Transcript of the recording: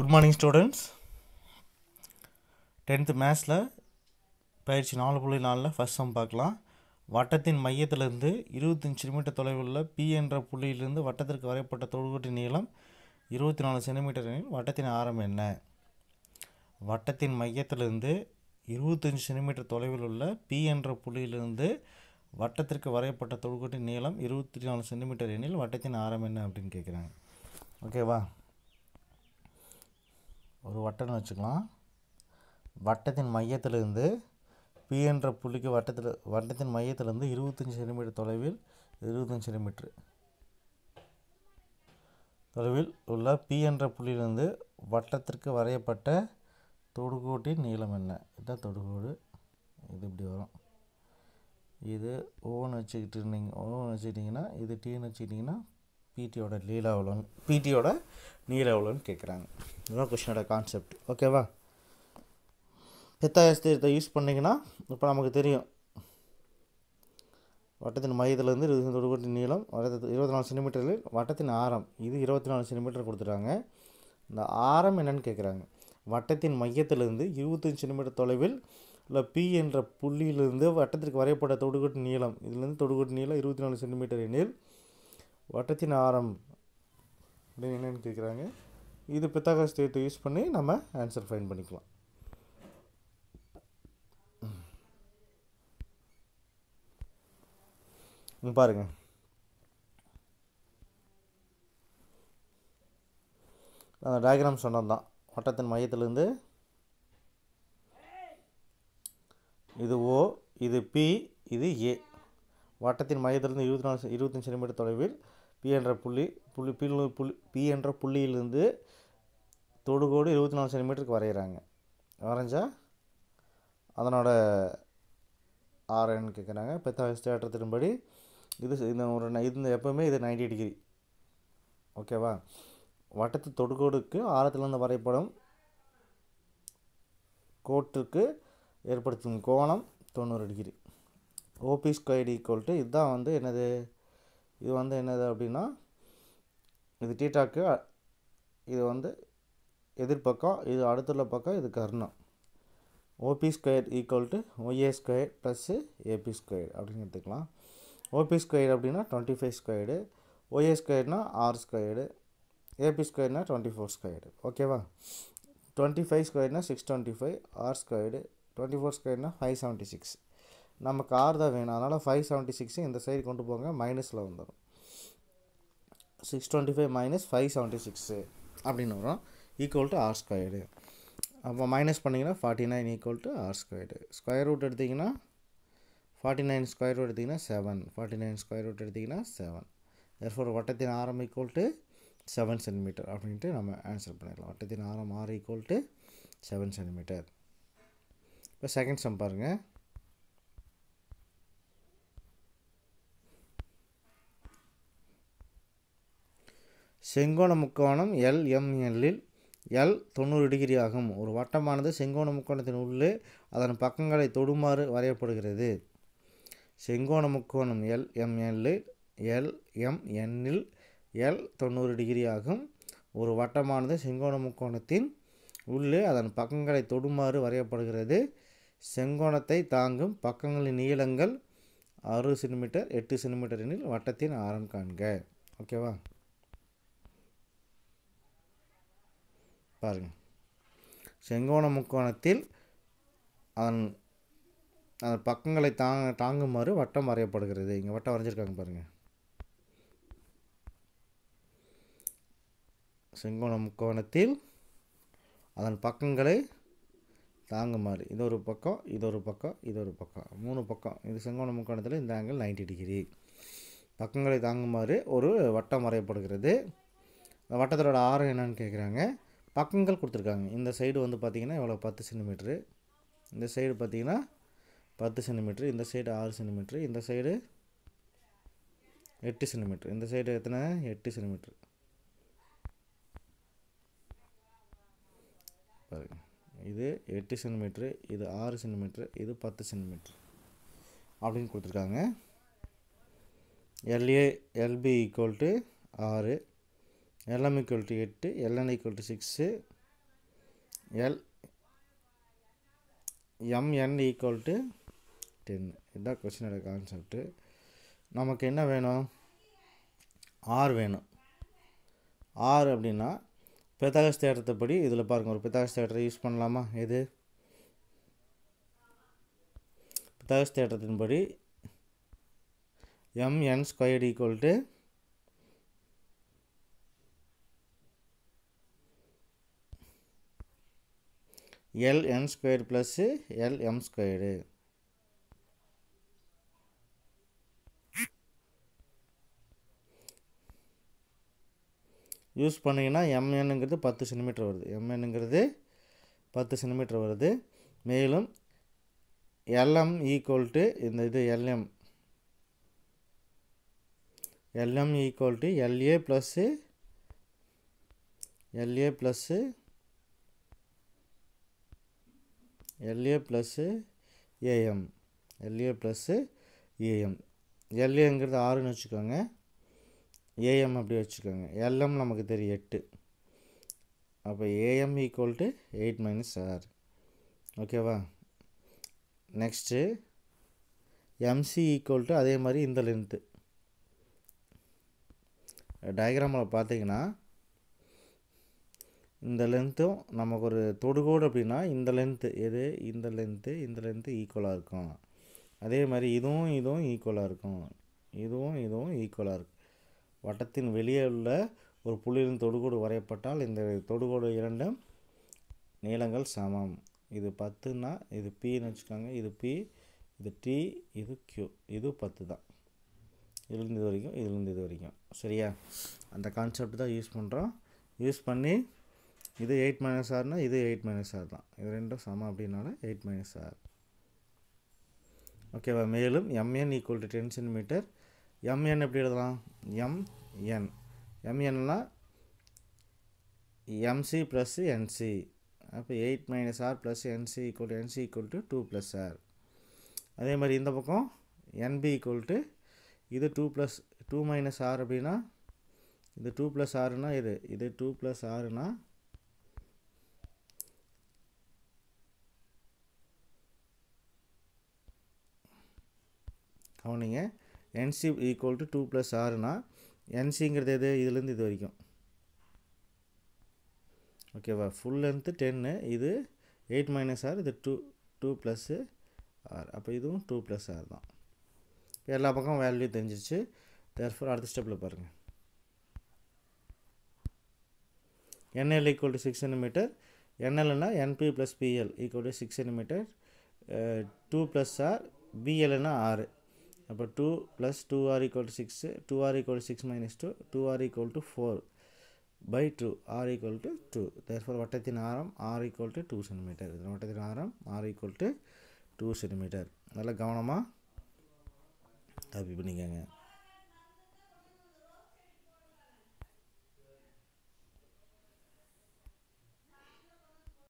good morning students tenth மேத்ஸில் பயிற்சி நாலு புள்ளி நாலில் ஃபஸ்ட் சம் பார்க்கலாம் வட்டத்தின் மையத்திலிருந்து இருபத்தஞ்சி சென்டிமீட்டர் தொலைவில் பி என்ற புள்ளியிலிருந்து வட்டத்திற்கு வரையப்பட்ட தொடுகோட்டின் நீளம் இருபத்தி நாலு எனில் வட்டத்தின் ஆரம் என்ன வட்டத்தின் மையத்திலிருந்து இருபத்தஞ்சி சென்டிமீட்டர் தொலைவில் உள்ள பி என்ற புள்ளியிலிருந்து வட்டத்திற்கு வரையப்பட்ட தொடுகோட்டின் நீளம் இருபத்தி நாலு சென்டிமீட்டர் எனில் வட்டத்தின் ஆரம் என்ன அப்படின்னு கேட்குறாங்க ஓகேவா ஒரு வட்டம்னு வச்சுக்கலாம் வட்டத்தின் மையத்திலிருந்து பி என்ற புள்ளிக்கு வட்டத்தில் வட்டத்தின் மையத்திலிருந்து இருபத்தஞ்சி சென்டிமீட்டர் தொலைவில் இருபத்தஞ்சி சென்டிமீட்ரு தொலைவில் உள்ள பி என்ற புள்ளியிலிருந்து வட்டத்திற்கு வரையப்பட்ட தொடுகோட்டின் நீளம் என்ன இதுதான் தொடுகோடு இது இப்படி வரும் இது ஓன்னு வச்சுக்கிட்டு இருந்தீங்க ஓன்னு வச்சுக்கிட்டிங்கன்னா இது டீன்னு வச்சுக்கிட்டிங்கன்னா பிடியோட லீலா எவ்வளோன்னு பிடியோட நீர் எவ்வளோன்னு கேட்குறாங்க இதுதான் கொஷினோட கான்செப்ட் ஓகேவா பித்தாயஸ் தீர்த்தை யூஸ் பண்ணிங்கன்னா இப்போ நமக்கு தெரியும் வட்டத்தின் மையத்திலேருந்து இருபது தொடுகோட்டி நீளம் வட்டத்து இருபத்தி நாலு சென்டிமீட்டரில் வட்டத்தின் ஆரம் இது இருபத்தி நாலு சென்டிமீட்டர் கொடுத்துட்டாங்க இந்த ஆரம் என்னன்னு கேட்குறாங்க வட்டத்தின் மையத்திலிருந்து இருபத்தஞ்சு சென்டிமீட்டர் தொலைவில் இல்லை பி என்ற புள்ளியிலிருந்து வட்டத்திற்கு வரையப்பட்ட தொடுகோட்டு நீளம் இதுலேருந்து தொடுகோட்டு நீளம் இருபத்தி நாலு சென்டிமீட்டர் எனில் வட்டத்தின் ஆரம் அப்படின்னு என்னென்னு கேட்குறாங்க இது பித்தாகஸ் தேட்டை யூஸ் பண்ணி நம்ம ஆன்சர் ஃபைன் பண்ணிக்கலாம் பாருங்க அந்த டயக்ராம் சொன்னது தான் வட்டத்தின் மையத்திலேருந்து இது ஓ இது பி இது ஏ வட்டத்தின் மையத்திலிருந்து இருபத்தி நாலு இருபத்தஞ்சு சென்டிமீட்டர் தொலைவில் பி என்ற புள்ளி புள்ளி புள்ளி புள்ளி பி என்ற புள்ளியிலிருந்து தொடுகோடு இருபத்தி நாலு சென்டிமீட்டருக்கு வரைகிறாங்க வரைஞ்சால் அதனோட ஆர்என்னு கேட்குறாங்க பெத்தாயிஸ் தேட்டத்தின்படி இது இந்த ஒரு இந்த எப்போவுமே இது நைன்டி டிகிரி ஓகேவா வட்டத்து தொடுகோடுக்கு ஆரத்திலிருந்து வரைபடம் கோட்டுக்கு ஏற்படுத்தும் கோணம் தொண்ணூறு டிகிரி ஓபி ஸ்கொயர் ஈக்குவல்ட்டு இதுதான் வந்து என்னது இது வந்து என்னது அப்படின்னா இது டீட்டாக்கு இது வந்து எதிர்பக்கம் இது அடுத்துள்ள பக்கம் இது கர்ணம் OB square equal to OA square plus AB square அப்படின்னு எடுத்துக்கலாம் ஓபி ஸ்கொயர் அப்படின்னா டுவெண்ட்டி ஃபைவ் ஸ்கொயர்டு ஒய்ஏ ஸ்கொயர்னா ஆர் ஸ்கொயர்டு ஏபி ஸ்கொயர்னா டுவெண்ட்டி ஃபோர் ஸ்கொயர்டு ஓகேவா டுவெண்ட்டி ஃபைவ் ஸ்கொயர்னா six twenty five R squared twenty four ஸ்கொயர்னா ஃபைவ் செவன்ட்டி சிக்ஸ் நமக்கு ஆறு தான் வேணும் அதனால் ஃபைவ் செவன்ட்டி சிக்ஸு இந்த சைடு கொண்டு போங்க மைனஸில் வந்துடும் six twenty five minus five seventy six அப்படின்னு வரும் ஈக்குவல் டு ஆர் ஸ்கொயர்டு அப்போ மைனஸ் பண்ணிங்கன்னா forty nine equal to R squared square root எடுத்திங்கன்னா ஃபார்ட்டி நைன் ஸ்கொயர் ரூட் எடுத்திங்கன்னா seven forty nine square root எடுத்திங்கன்னா செவன் எர்ஃபோர் வட்டத்தின் ஆரம் equal to seven centimetre அப்படின்ட்டு நம்ம ஆன்சர் பண்ணிடலாம் வட்டத்தின் ஆரம் R equal to seven centimetre இப்போ செகண்ட் சம் பாருங்கள் செங்கோண முக்கோணம் எல்எம்எல்லில் எல் தொண்ணூறு டிகிரி ஆகும் ஒரு வட்டமானது செங்கோண முக்கோணத்தின் உள்ளே அதன் பக்கங்களை தொடுமாறு வரையப்படுகிறது செங்கோண முக்கோணம் எல்எம்எல் எல்எம்என்னில் எல் தொண்ணூறு டிகிரி ஆகும் ஒரு வட்டமானது செங்கோண முக்கோணத்தின் உள்ளே அதன் பக்கங்களை தொடுமாறு வரையப்படுகிறது செங்கோணத்தை தாங்கும் பக்கங்களின் நீளங்கள் அறுபது சென்டிமீட்டர் எட்டு சென்டிமீட்டர் எனில் வட்டத்தின் ஆரம் காண்க ஓகேவா பாருங்கள் செங்கோண முக்கோணத்தில் அதன் அதன் பக்கங்களை தாங்க தாங்குமாறு வட்டம் வரையப்படுகிறது இங்கே வட்டம் வரைஞ்சிருக்காங்க பாருங்கள் செங்கோண முக்கோணத்தில் அதன் பக்கங்களை தாங்குமாறு இது ஒரு பக்கம் இது ஒரு பக்கம் இது ஒரு பக்கம் மூணு பக்கம் இது செங்கோண முக்கோணத்தில் இந்த ஆங்கிள் நைன்டி டிகிரி பக்கங்களை தாங்குமாறு ஒரு வட்டம் வரையப்படுகிறது வட்டத்தோட ஆரம் என்னன்னு கேட்குறாங்க பக்கங்கள் கொடுத்துருக்காங்க இந்த சைடு வந்து பார்த்திங்கன்னா இவ்வளோ பத்து சென்டிமீட்ரு இந்த சைடு பார்த்திங்கன்னா பத்து சென்டிமீட்ரு இந்த சைடு ஆறு சென்டிமீட்ரு இந்த சைடு எட்டு சென்டிமீட்ரு இந்த சைடு எத்தனை எட்டு சென்டிமீட்ரு பாருங்க இது எட்டு சென்டிமீட்ரு இது ஆறு சென்டிமீட்ரு இது பத்து சென்டிமீட்ரு அப்படின்னு கொடுத்துருக்காங்க எல்ஏ எல்பி ஈக்குவல் டு ஆறு எல்எம் ஈக்குவல் டு எட்டு LN equal to six L MN equal to ten இதுதான் கொஸ்டினோட கான்செப்ட்டு நமக்கு என்ன வேணும் ஆர் வேணும் ஆர் அப்படின்னா பித்தாகஸ் தேட்டத்தை படி இதில் பாருங்கள் ஒரு பித்தாகஸ் தேட்டரை யூஸ் பண்ணலாமா எது பித்தாகஸ் தேட்டத்தின்படி MN squared equal to L N square plus L M square use பண்ணிங்கன்னா எம்என்னுங்கிறது பத்து சென்டிமீட்டர் வருது எம்என்னுங்கிறது பத்து சென்டிமீட்டர் வருது மேலும் எல்எம் ஈக்குவல் டு இந்த இது LM LM equal to LA plus LA plus LA plus AM LA plus AM எல்ஏங்கிறது ஆறுன்னு வச்சுக்கோங்க ஏஎம் அப்படி வச்சுக்கோங்க எல்எம் நமக்கு தெரியும் எட்டு அப்போ AM equal to eight minus R ஓகேவா நெக்ஸ்ட்டு எம்சி ஈக்குவல் டு அதே மாதிரி இந்த லென்த்து டயக்ராமில் பார்த்தீங்கன்னா இந்த லென்த்தும் நமக்கு ஒரு தொடுகோடு அப்படின்னா இந்த லென்த்து எது இந்த லென்த்து இந்த லென்த்து ஈக்குவலாக இருக்கும் அதே மாதிரி இதுவும் இதுவும் ஈக்குவலாக இருக்கும் இதுவும் இதுவும் ஈக்குவலாக இருக்கும் வட்டத்தின் வெளியே உள்ள ஒரு புள்ளியின் தொடுகோடு வரையப்பட்டால் இந்த தொடுகோடு இரண்டும் நீளங்கள் சமம் இது பத்துன்னா இது பின்னு வச்சுக்கோங்க இது பி இது டி இது க்யூ இது பத்து தான் இதுலேருந்து இது வரைக்கும் இதுலேருந்து இது வரைக்கும் சரியா அந்த கான்செப்ட் தான் யூஸ் பண்ணுறோம் யூஸ் பண்ணி இது எயிட் மைனஸ் ஆர்னால் இது எயிட் மைனஸ் ஆர் தான் இது ரெண்டும் சமம் அப்படின்னால எயிட் மைனஸ் ஆர் ஓகேவா மேலும் MN equal to ten centimetre MN எப்படி எழுதலாம் எம்என் எம்என்னால் எம்சி ப்ளஸ் என்சி அப்போ eight minus R plus NC equal NC equal to two plus R அதே மாதிரி இந்த பக்கம் என்பி ஈக்குவல் டு இது two plus two minus R அப்படின்னா இது டூ ப்ளஸ் ஆறுனா இது இது டூ ப்ளஸ் ஆறுனா கவனிங்க NC equal to two plus ஆறுனா என்சிங்கிறது எது இதுலேருந்து இது வரைக்கும் ஓகேவா ஃபுல் லென்த்து டென்னு இது எயிட் மைனஸ் ஆர் இது டூ டூ ப்ளஸ்ஸு ஆறு அப்போ இதுவும் டூ ப்ளஸ் ஆறு தான் எல்லா பக்கம் வேல்யூ தெரிஞ்சிருச்சு தேர்ஃபோர் அடுத்த ஸ்டெப்பில் பாருங்கள் NL equal to six centimetre என்எல்னா NB plus PL equal to six centimetre two plus R பிஎல்னா ஆறு அப்போ two plus two R equal to six two R equal to six minus two two R equal to four by two R equal to two therefore வட்டத்தின் ஆரம் R equal to two centimetre இதில் வட்டத்தின் ஆரம் R equal to two centimetre நல்லா கவனமாக copy பண்ணிக்கோங்க